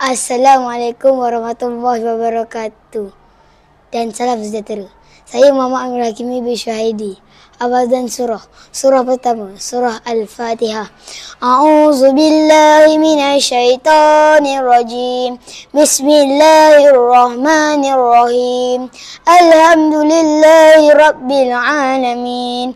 Assalamualaikum warahmatullahi wabarakatuh dan salam sejahtera. سيما ما Amir مي بشهيدي أبدا سورة سورة بتم سورة الفاتحة أعوذ بالله من الشيطان الرجيم بسم الله الرحمن الرحيم الحمد لله رب العالمين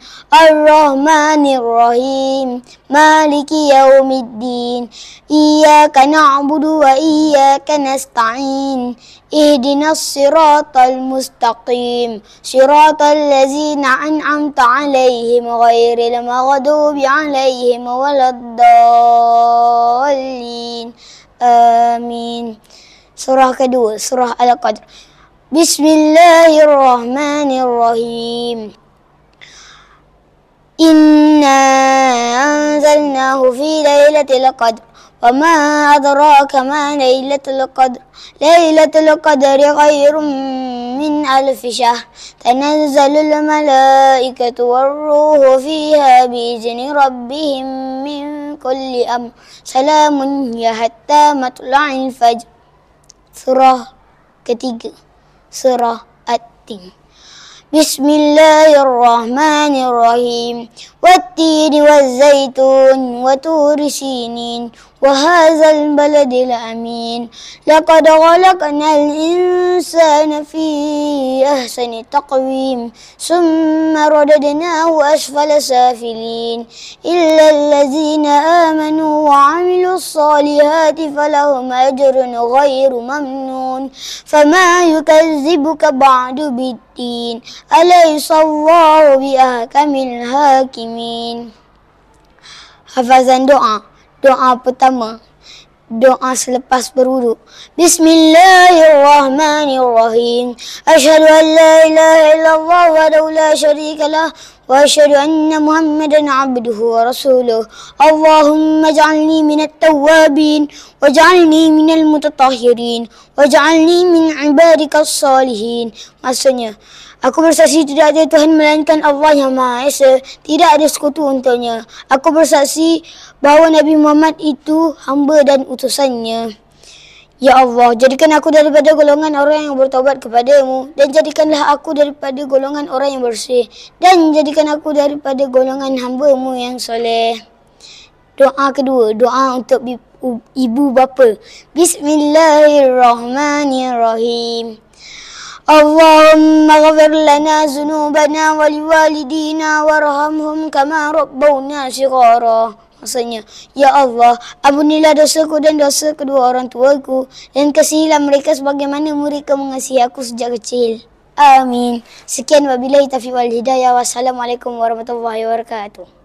الرحمن الرحيم مالك يوم الدين إياك نعبد وإياك نستعين اهدنا الصراط المستقيم صراط الذين أنعمت عليهم غير المغضوب عليهم ولا الضالين آمين Surah القدر بسم الله الرحمن الرحيم إنا أنزلناه في ليلة القدر وما أدراك ما ليلة القدر ليلة القدر خير من ألف شهر تنزل الملائكة والروح فيها بإذن ربهم من كل أمر سلام ya حتى مطلع الفجر surah ketiga surah at بسم الله الرحمن الرحيم والتين والزيتون وتور سينين وهذا البلد الأمين لقد خلقنا الإنسان في أحسن تقويم ثم رددناه أسفل سافلين إلا الذين وعملوا الصالحات فلهم أجر غير ممنون فما يكذبك بعد بالدين أليس الله بأحكم الحاكمين Hafazan doa Doa pertama doa selepas berwuduk. Bismillahirrahmanirrahim. Asyhadu an la ilaha illallah wa la syarika lah وأشهد أن محمدا عبده ورسوله اللهم اجعلني من التوابين واجعلني من المتطهرين واجعلني من عبادك الصالحين Maksudnya, aku bersaksi tidak ada Tuhan melainkan Allah yang Maha Esa, tidak ada sekutu untuknya. Aku bersaksi bahawa Nabi Muhammad itu hamba dan utusannya. Ya Allah, jadikan aku daripada golongan orang yang bertobat kepadamu dan jadikanlah aku daripada golongan orang yang bersih dan jadikan aku daripada golongan hamba-Mu yang soleh. Doa kedua, doa untuk ibu bapa. Bismillahirrahmanirrahim. اللهم اغفر لنا ذنوبنا ولوالدينا وارحمهم كما ربونا صغارا Maksudnya, Ya Allah, ampunilah dosaku dan dosa kedua orang tuaku, dan kasihilah mereka sebagaimana mereka mengasihi aku sejak kecil. Amin. Sekian wabillahi taufiq wal hidayah. Wassalamualaikum warahmatullahi wabarakatuh.